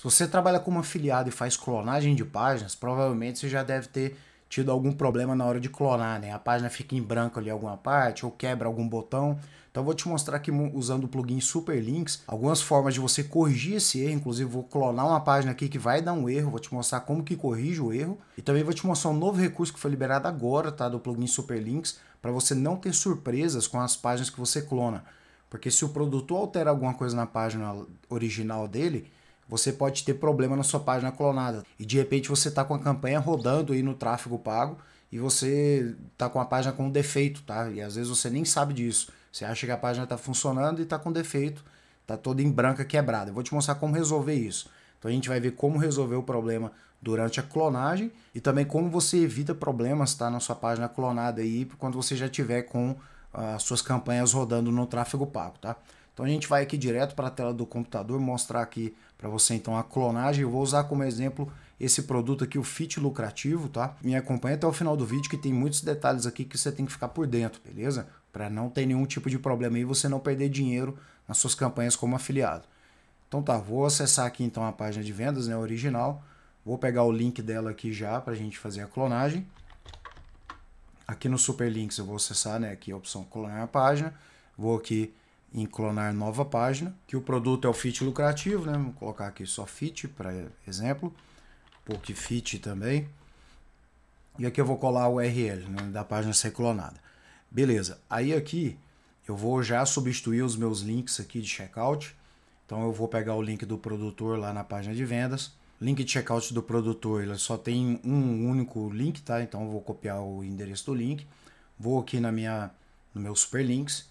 Se você trabalha como afiliado e faz clonagem de páginas, provavelmente você já deve ter tido algum problema na hora de clonar, né? A página fica em branco ali alguma parte ou quebra algum botão. Então eu vou te mostrar aqui usando o plugin Superlinks algumas formas de você corrigir esse erro, inclusive vou clonar uma página aqui que vai dar um erro, vou te mostrar como que corrige o erro e também vou te mostrar um novo recurso que foi liberado agora, tá, do plugin Superlinks, para você não ter surpresas com as páginas que você clona. Porque se o produtor altera alguma coisa na página original dele, você pode ter problema na sua página clonada. E de repente você está com a campanha rodando aí no tráfego pago e você está com a página com um defeito, tá? E às vezes você nem sabe disso. Você acha que a página está funcionando e está com defeito, está toda em branca quebrada. Eu vou te mostrar como resolver isso. Então a gente vai ver como resolver o problema durante a clonagem e também como você evita problemas tá, na sua página clonada aí quando você já tiver com as ah, suas campanhas rodando no tráfego pago, tá? Então a gente vai aqui direto para a tela do computador mostrar aqui para você então a clonagem. Eu vou usar como exemplo esse produto aqui, o Fit Lucrativo, tá? Me acompanha até o final do vídeo que tem muitos detalhes aqui que você tem que ficar por dentro, beleza? Para não ter nenhum tipo de problema e você não perder dinheiro nas suas campanhas como afiliado. Então tá, vou acessar aqui então a página de vendas, né, original. Vou pegar o link dela aqui já para a gente fazer a clonagem. Aqui no Superlinks eu vou acessar, né, aqui a opção clonar a página. Vou aqui em clonar nova página, que o produto é o fit lucrativo, né? Vou colocar aqui só fit, para exemplo, porque fit também. E aqui eu vou colar o URL né, da página ser clonada. Beleza, aí aqui eu vou já substituir os meus links aqui de checkout. Então eu vou pegar o link do produtor lá na página de vendas. Link de checkout do produtor, ele só tem um único link, tá? Então eu vou copiar o endereço do link. Vou aqui na minha, no meu super links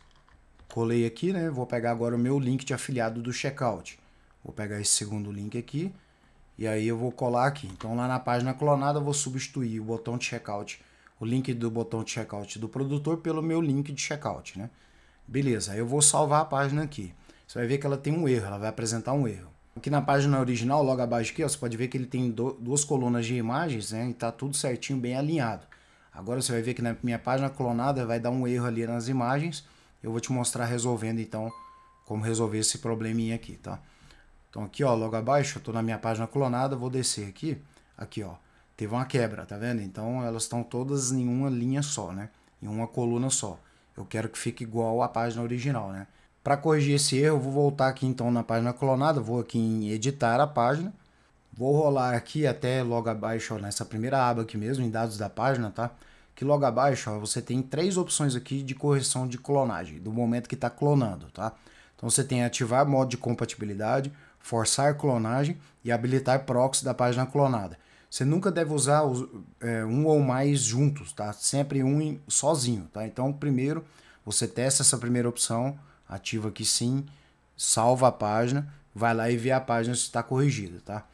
colei aqui, né? Vou pegar agora o meu link de afiliado do checkout. Vou pegar esse segundo link aqui e aí eu vou colar aqui. Então lá na página clonada eu vou substituir o botão de checkout, o link do botão de checkout do produtor pelo meu link de checkout, né? Beleza, eu vou salvar a página aqui. Você vai ver que ela tem um erro, ela vai apresentar um erro. Aqui na página original, logo abaixo aqui, ó, você pode ver que ele tem do, duas colunas de imagens, né? E tá tudo certinho, bem alinhado. Agora você vai ver que na minha página clonada vai dar um erro ali nas imagens eu vou te mostrar resolvendo então como resolver esse probleminha aqui, tá? Então aqui, ó, logo abaixo, eu tô na minha página clonada, vou descer aqui, aqui, ó, teve uma quebra, tá vendo? Então elas estão todas em uma linha só, né? Em uma coluna só. Eu quero que fique igual à página original, né? Para corrigir esse erro, eu vou voltar aqui então na página clonada, vou aqui em editar a página, vou rolar aqui até logo abaixo, ó, nessa primeira aba aqui mesmo, em dados da página, tá? que logo abaixo ó, você tem três opções aqui de correção de clonagem, do momento que está clonando, tá? Então você tem ativar modo de compatibilidade, forçar clonagem e habilitar proxy da página clonada. Você nunca deve usar os, é, um ou mais juntos, tá? Sempre um em, sozinho, tá? Então primeiro você testa essa primeira opção, ativa aqui sim, salva a página, vai lá e vê a página se está corrigida, tá?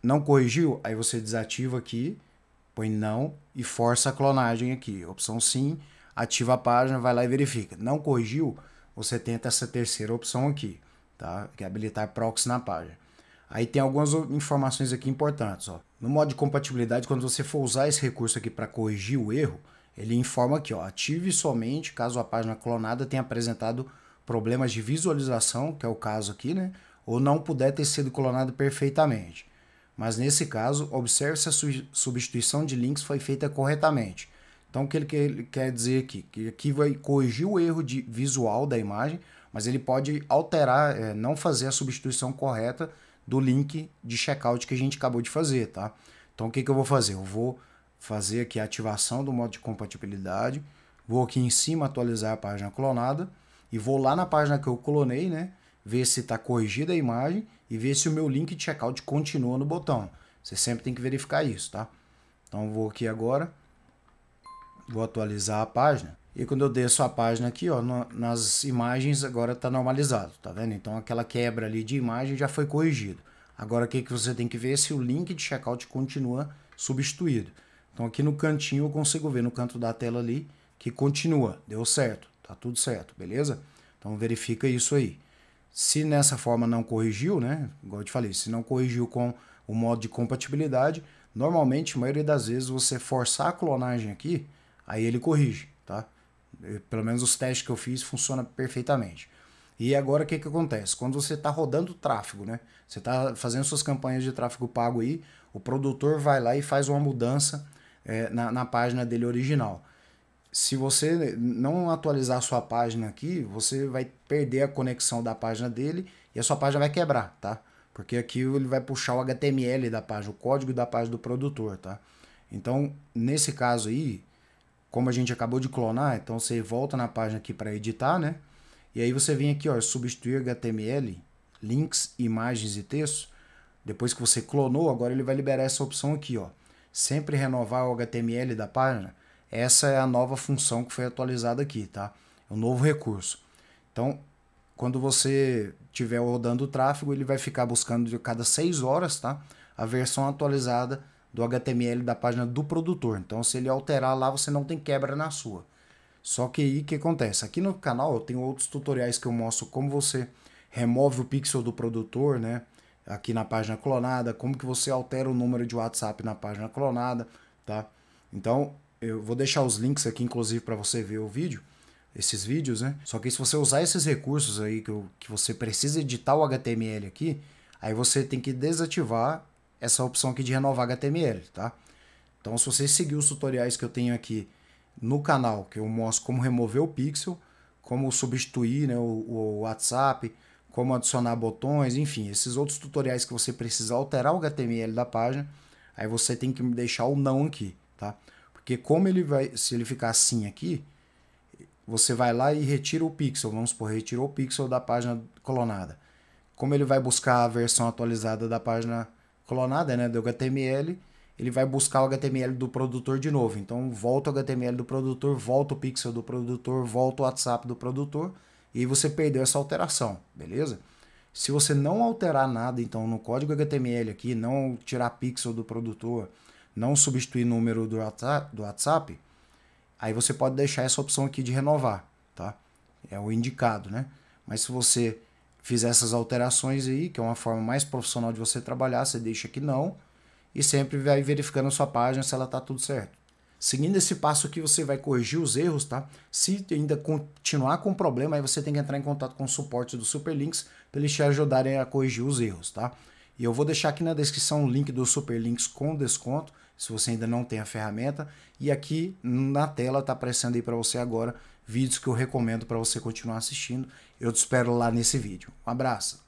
Não corrigiu, aí você desativa aqui põe não e força a clonagem aqui. Opção sim, ativa a página, vai lá e verifica. Não corrigiu, você tenta essa terceira opção aqui, tá? Que é habilitar proxy na página. Aí tem algumas informações aqui importantes. Ó. No modo de compatibilidade, quando você for usar esse recurso aqui para corrigir o erro, ele informa aqui, ó, ative somente caso a página clonada tenha apresentado problemas de visualização, que é o caso aqui, né? Ou não puder ter sido clonada perfeitamente. Mas nesse caso, observe se a substituição de links foi feita corretamente. Então, o que ele quer dizer aqui? Que aqui vai corrigir o erro de visual da imagem, mas ele pode alterar, é, não fazer a substituição correta do link de checkout que a gente acabou de fazer, tá? Então, o que, que eu vou fazer? Eu vou fazer aqui a ativação do modo de compatibilidade, vou aqui em cima atualizar a página clonada e vou lá na página que eu clonei, né? ver se está corrigida a imagem e ver se o meu link de checkout continua no botão. Você sempre tem que verificar isso, tá? Então vou aqui agora, vou atualizar a página. E quando eu desço a página aqui, ó, nas imagens agora está normalizado, tá vendo? Então aquela quebra ali de imagem já foi corrigida. Agora o que, que você tem que ver é se o link de checkout continua substituído. Então aqui no cantinho eu consigo ver no canto da tela ali que continua, deu certo, tá tudo certo, beleza? Então verifica isso aí. Se nessa forma não corrigiu, né? Igual eu te falei, se não corrigiu com o modo de compatibilidade, normalmente, a maioria das vezes, você forçar a clonagem aqui, aí ele corrige, tá? Pelo menos os testes que eu fiz funciona perfeitamente. E agora o que, que acontece? Quando você está rodando tráfego, né? Você está fazendo suas campanhas de tráfego pago aí, o produtor vai lá e faz uma mudança é, na, na página dele original se você não atualizar a sua página aqui, você vai perder a conexão da página dele e a sua página vai quebrar, tá? Porque aqui ele vai puxar o HTML da página, o código da página do produtor, tá? Então, nesse caso aí, como a gente acabou de clonar, então você volta na página aqui para editar, né? E aí você vem aqui, ó, substituir HTML, links, imagens e texto. Depois que você clonou, agora ele vai liberar essa opção aqui, ó. Sempre renovar o HTML da página essa é a nova função que foi atualizada aqui, tá? É um novo recurso. Então, quando você tiver rodando o tráfego, ele vai ficar buscando de cada 6 horas, tá? A versão atualizada do HTML da página do produtor. Então, se ele alterar lá, você não tem quebra na sua. Só que aí o que acontece? Aqui no canal eu tenho outros tutoriais que eu mostro como você remove o pixel do produtor, né? Aqui na página clonada, como que você altera o número de WhatsApp na página clonada, tá? Então, eu vou deixar os links aqui, inclusive, para você ver o vídeo, esses vídeos, né? Só que se você usar esses recursos aí que, eu, que você precisa editar o HTML aqui, aí você tem que desativar essa opção aqui de renovar HTML, tá? Então, se você seguir os tutoriais que eu tenho aqui no canal, que eu mostro como remover o pixel, como substituir né, o, o WhatsApp, como adicionar botões, enfim, esses outros tutoriais que você precisa alterar o HTML da página, aí você tem que deixar o não aqui, tá? Porque como ele vai, se ele ficar assim aqui, você vai lá e retira o pixel, vamos supor, retirou o pixel da página clonada. Como ele vai buscar a versão atualizada da página clonada, né, do HTML, ele vai buscar o HTML do produtor de novo. Então, volta o HTML do produtor, volta o pixel do produtor, volta o WhatsApp do produtor, e você perdeu essa alteração, beleza? Se você não alterar nada, então, no código HTML aqui, não tirar pixel do produtor, não substituir número do WhatsApp, do WhatsApp, aí você pode deixar essa opção aqui de renovar, tá? É o indicado, né? Mas se você fizer essas alterações aí, que é uma forma mais profissional de você trabalhar, você deixa aqui não e sempre vai verificando a sua página se ela tá tudo certo. Seguindo esse passo aqui, você vai corrigir os erros, tá? Se ainda continuar com problema, aí você tem que entrar em contato com o suporte do Superlinks para eles te ajudarem a corrigir os erros, tá? E eu vou deixar aqui na descrição o link do Superlinks com desconto se você ainda não tem a ferramenta. E aqui na tela está aparecendo aí para você agora vídeos que eu recomendo para você continuar assistindo. Eu te espero lá nesse vídeo. Um abraço!